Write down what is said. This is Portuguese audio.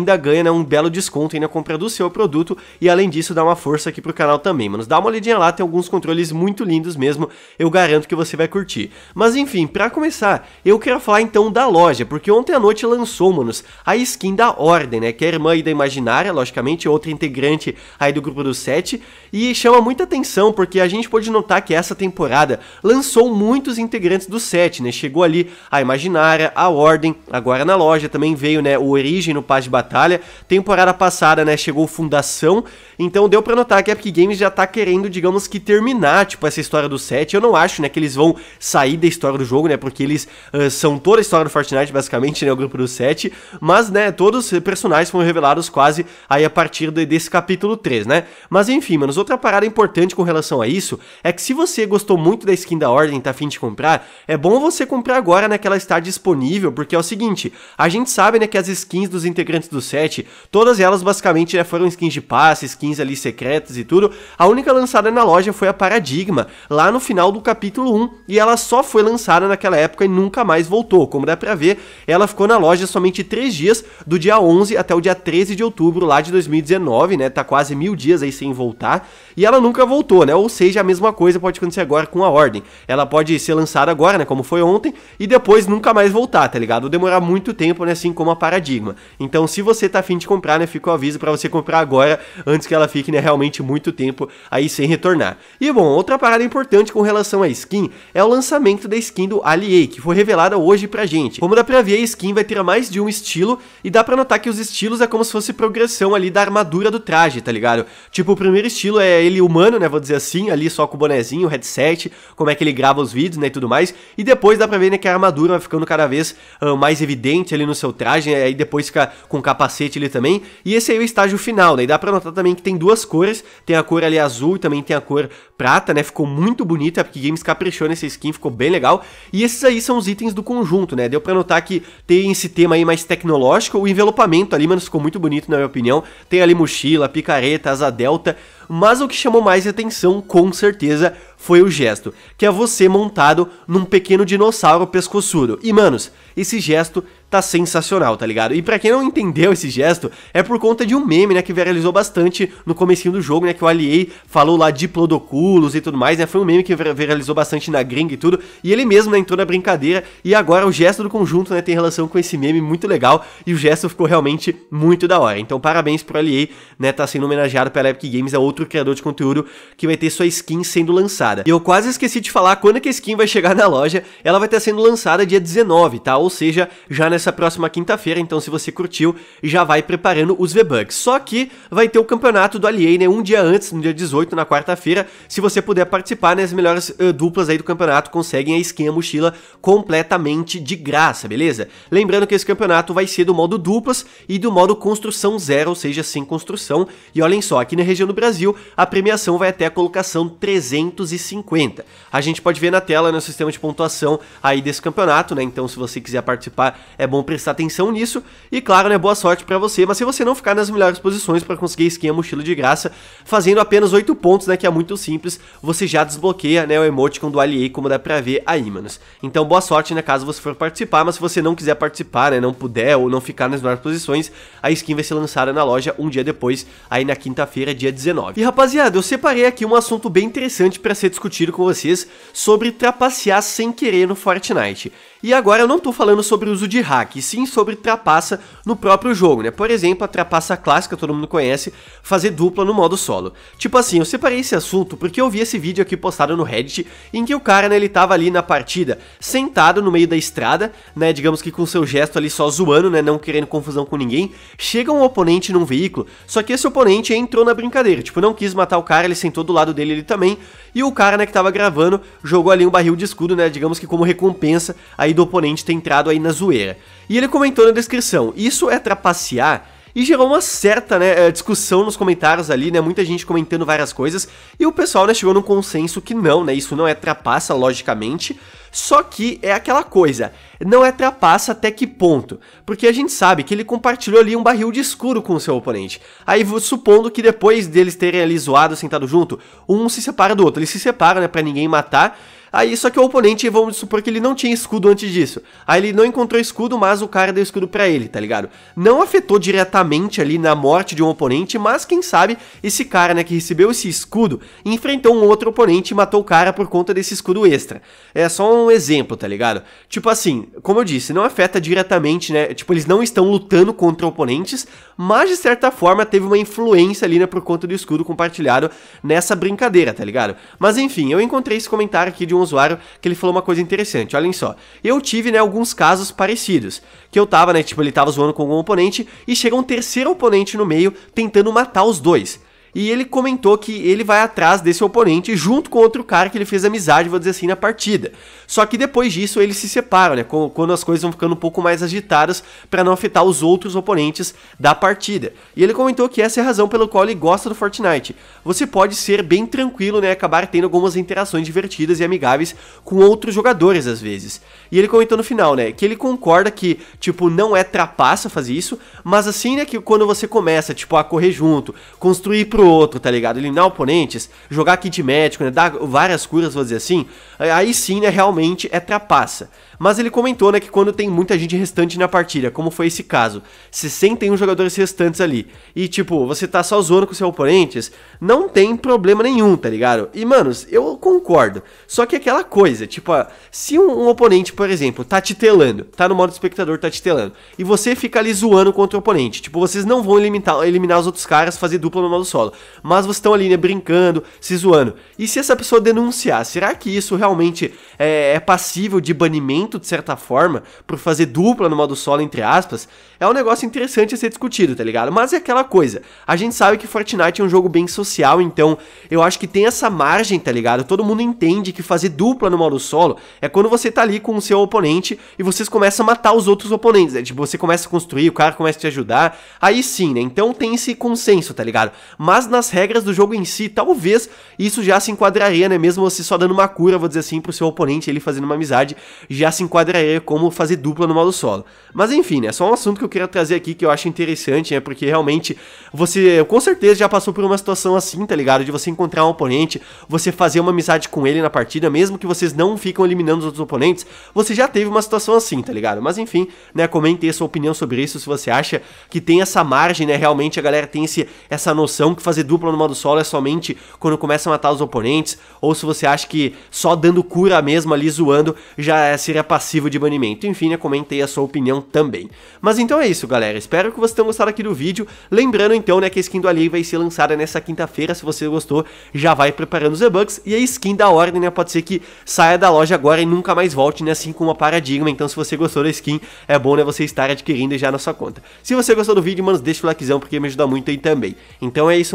ainda ganha né, um belo desconto aí na compra do seu produto e além disso dá uma força aqui pro canal também, mano. Dá uma olhadinha lá, tem alguns controles muito lindos mesmo, eu garanto que você vai curtir. Mas enfim, para começar, eu quero falar então da loja, porque ontem à noite lançou, manos, a skin da Ordem, né, que é a irmã aí da Imaginária, logicamente, outra integrante aí do grupo dos sete, e chama muita atenção porque a gente pode notar que essa temporada lançou muitos integrantes do 7, né, chegou ali a Imaginária, a Ordem, agora na loja também veio, né, o Origem no Paz de Batalha, batalha. Temporada passada, né, chegou Fundação, então deu para notar que a Epic Games já tá querendo, digamos que terminar, tipo, essa história do set. Eu não acho, né, que eles vão sair da história do jogo, né, porque eles uh, são toda a história do Fortnite, basicamente, né, o grupo do set, mas, né, todos os personagens foram revelados quase aí a partir de, desse capítulo 3, né. Mas enfim, manos, outra parada importante com relação a isso é que se você gostou muito da skin da Ordem e tá afim de comprar, é bom você comprar agora, né, que ela está disponível, porque é o seguinte, a gente sabe, né, que as skins dos integrantes do do set, todas elas basicamente né, foram skins de passe, skins ali secretas e tudo. A única lançada na loja foi a Paradigma, lá no final do capítulo 1, e ela só foi lançada naquela época e nunca mais voltou. Como dá pra ver, ela ficou na loja somente 3 dias, do dia 11 até o dia 13 de outubro lá de 2019, né? Tá quase mil dias aí sem voltar, e ela nunca voltou, né? Ou seja, a mesma coisa pode acontecer agora com a Ordem. Ela pode ser lançada agora, né? Como foi ontem, e depois nunca mais voltar, tá ligado? Demorar muito tempo, né? Assim como a Paradigma. Então, se você você tá afim de comprar, né? Fica o aviso para você comprar agora, antes que ela fique, né, realmente muito tempo aí sem retornar. E bom, outra parada importante com relação à skin é o lançamento da skin do Alien, que foi revelada hoje pra gente. Como dá pra ver, a skin vai ter mais de um estilo e dá pra notar que os estilos é como se fosse progressão ali da armadura do traje, tá ligado? Tipo, o primeiro estilo é ele humano, né, vou dizer assim, ali só com o bonezinho, o headset, como é que ele grava os vídeos, né, e tudo mais. E depois dá pra ver, né, que a armadura vai ficando cada vez uh, mais evidente ali no seu traje, aí depois fica com capa capacete ali também. E esse aí é o estágio final, né? E dá pra notar também que tem duas cores, tem a cor ali azul e também tem a cor prata, né? Ficou muito bonita, porque Games caprichou nessa skin, ficou bem legal. E esses aí são os itens do conjunto, né? Deu pra notar que tem esse tema aí mais tecnológico, o envelopamento ali, mano, ficou muito bonito na minha opinião. Tem ali mochila, picareta, asa delta mas o que chamou mais atenção, com certeza, foi o gesto, que é você montado num pequeno dinossauro pescoçudo. E, manos, esse gesto tá sensacional, tá ligado? E para quem não entendeu esse gesto, é por conta de um meme, né, que viralizou bastante no comecinho do jogo, né, que o Aliei falou lá diplodoculos e tudo mais, né, foi um meme que viralizou bastante na gringa e tudo, e ele mesmo, né, entrou na brincadeira, e agora o gesto do conjunto, né, tem relação com esse meme muito legal, e o gesto ficou realmente muito da hora. Então, parabéns pro Aliei, né, tá sendo homenageado pela Epic Games, é outro outro criador de conteúdo que vai ter sua skin sendo lançada. E eu quase esqueci de falar quando que a skin vai chegar na loja, ela vai estar sendo lançada dia 19, tá? Ou seja, já nessa próxima quinta-feira, então se você curtiu, já vai preparando os V-Bucks. Só que vai ter o campeonato do Alien né? um dia antes, no dia 18, na quarta-feira, se você puder participar, né, as melhores uh, duplas aí do campeonato conseguem a skin, a mochila completamente de graça, beleza? Lembrando que esse campeonato vai ser do modo duplas e do modo construção zero, ou seja, sem construção. E olhem só, aqui na região do Brasil, Brasil, a premiação vai até a colocação 350. A gente pode ver na tela no né, o sistema de pontuação aí desse campeonato, né? Então, se você quiser participar, é bom prestar atenção nisso. E claro, né, boa sorte para você, mas se você não ficar nas melhores posições para conseguir skin a mochila de graça, fazendo apenas 8 pontos, né, que é muito simples, você já desbloqueia, né, o com do Aliei, como dá pra ver aí, manos. Então, boa sorte, né, caso você for participar, mas se você não quiser participar, né, não puder ou não ficar nas melhores posições, a skin vai ser lançada na loja um dia depois, aí na quinta-feira, dia 19. E rapaziada, eu separei aqui um assunto bem interessante para ser discutido com vocês sobre trapacear sem querer no Fortnite. E agora eu não estou falando sobre o uso de hack, sim sobre trapaça no próprio jogo, né? Por exemplo, a trapaça clássica, todo mundo conhece, fazer dupla no modo solo. Tipo assim, eu separei esse assunto porque eu vi esse vídeo aqui postado no Reddit, em que o cara, né, ele tava ali na partida, sentado no meio da estrada, né, digamos que com seu gesto ali só zoando, né, não querendo confusão com ninguém, chega um oponente num veículo, só que esse oponente entrou na brincadeira, tipo, não quis matar o cara, ele sentou do lado dele ele também, e o cara, né, que tava gravando, jogou ali um barril de escudo, né, digamos que como recompensa, aí aí do oponente ter entrado aí na zoeira. E ele comentou na descrição, isso é trapacear? E gerou uma certa né, eh, discussão nos comentários ali, né? Muita gente comentando várias coisas. E o pessoal né, chegou num consenso que não, né? Isso não é trapaça, logicamente. Só que é aquela coisa, não é trapaça até que ponto? Porque a gente sabe que ele compartilhou ali um barril de escuro com o seu oponente. Aí supondo que depois deles terem ali zoado, sentado junto, um se separa do outro, eles se separam, né, pra ninguém matar. Aí só que o oponente, vamos supor que ele não tinha escudo antes disso. Aí ele não encontrou escudo, mas o cara deu escudo para ele, tá ligado? Não afetou diretamente ali na morte de um oponente, mas quem sabe esse cara, né, que recebeu esse escudo, enfrentou um outro oponente e matou o cara por conta desse escudo extra. É só um um exemplo, tá ligado? Tipo assim, como eu disse, não afeta diretamente, né? Tipo, eles não estão lutando contra oponentes, mas de certa forma teve uma influência ali, né, por conta do escudo compartilhado nessa brincadeira, tá ligado? Mas enfim, eu encontrei esse comentário aqui de um usuário que ele falou uma coisa interessante, olhem só. Eu tive, né, alguns casos parecidos, que eu tava, né, tipo, ele tava zoando com algum oponente e chega um terceiro oponente no meio tentando matar os dois. E ele comentou que ele vai atrás desse oponente junto com outro cara que ele fez amizade, vou dizer assim, na partida. Só que depois disso eles se separam, né? Quando as coisas vão ficando um pouco mais agitadas para não afetar os outros oponentes da partida. E ele comentou que essa é a razão pela qual ele gosta do Fortnite. Você pode ser bem tranquilo, né? Acabar tendo algumas interações divertidas e amigáveis com outros jogadores às vezes. E ele comentou no final, né? Que ele concorda que, tipo, não é trapaça fazer isso, mas assim, né? Que quando você começa, tipo, a correr junto, construir pro pro outro, tá ligado? Eliminar oponentes, jogar kit médico, né? Dar várias curas, vou dizer assim. É, aí sim, né, realmente é trapaça. Mas ele comentou, né, que quando tem muita gente restante na partida, como foi esse caso, 61 jogadores restantes ali, e tipo, você tá só zoando com seu oponentes, não tem problema nenhum, tá ligado? E, manos, eu concordo. Só que é aquela coisa, tipo, se um, um oponente, por exemplo, tá titelando, tá no modo espectador, tá titelando, e você fica ali zoando contra o oponente, tipo, vocês não vão eliminar, eliminar os outros caras, fazer dupla no modo solo escola, mas vocês estão ali, né, brincando, se zoando. E se essa pessoa denunciar, será que isso realmente é, é passível de banimento, de certa forma, por fazer dupla no modo solo, entre aspas? É um negócio interessante a ser discutido, tá ligado? Mas é aquela coisa, a gente sabe que Fortnite é um jogo bem social, então eu acho que tem essa margem, tá ligado? Todo mundo entende que fazer dupla no modo solo é quando você tá ali com o seu oponente e vocês começam a matar os outros oponentes, né? Tipo, você começa a construir, o cara começa a te ajudar, aí sim, né? Então tem esse consenso, tá ligado? Mas mas nas regras do jogo em si, talvez isso já se enquadraria, né? Mesmo você só dando uma cura, vou dizer assim, pro seu oponente, ele fazendo uma amizade, já se enquadraria como fazer dupla no modo solo. Mas enfim, é só um assunto que eu queria trazer aqui que eu acho interessante, né? Porque realmente você com certeza já passou por uma situação assim, tá ligado? De você encontrar um oponente, você fazer uma amizade com ele na partida, mesmo que vocês não ficam eliminando os outros oponentes, você já teve uma situação assim, tá ligado? Mas enfim, né? Comente a sua opinião sobre isso, se você acha que tem essa margem, né? Realmente a galera tem esse, essa noção que faz fazer dupla no modo solo é somente quando começa a matar os oponentes, ou se você acha que só dando cura mesmo ali zoando já seria passivo de banimento. Enfim, né, comentei a sua opinião também. Mas então é isso, galera. Espero que vocês tenham gostado aqui do vídeo. Lembrando então, né, que a skin do Ali vai ser lançada nessa quinta-feira. Se você gostou, já vai preparando os e bucks E a skin da Ordem, né, pode ser que saia da loja agora e nunca mais volte, né, assim como a Paradigma. Então, se você gostou da skin, é bom, né, você estar adquirindo já na sua conta. Se você gostou do vídeo, mano, deixa o likezão porque me ajuda muito aí também. Então é isso,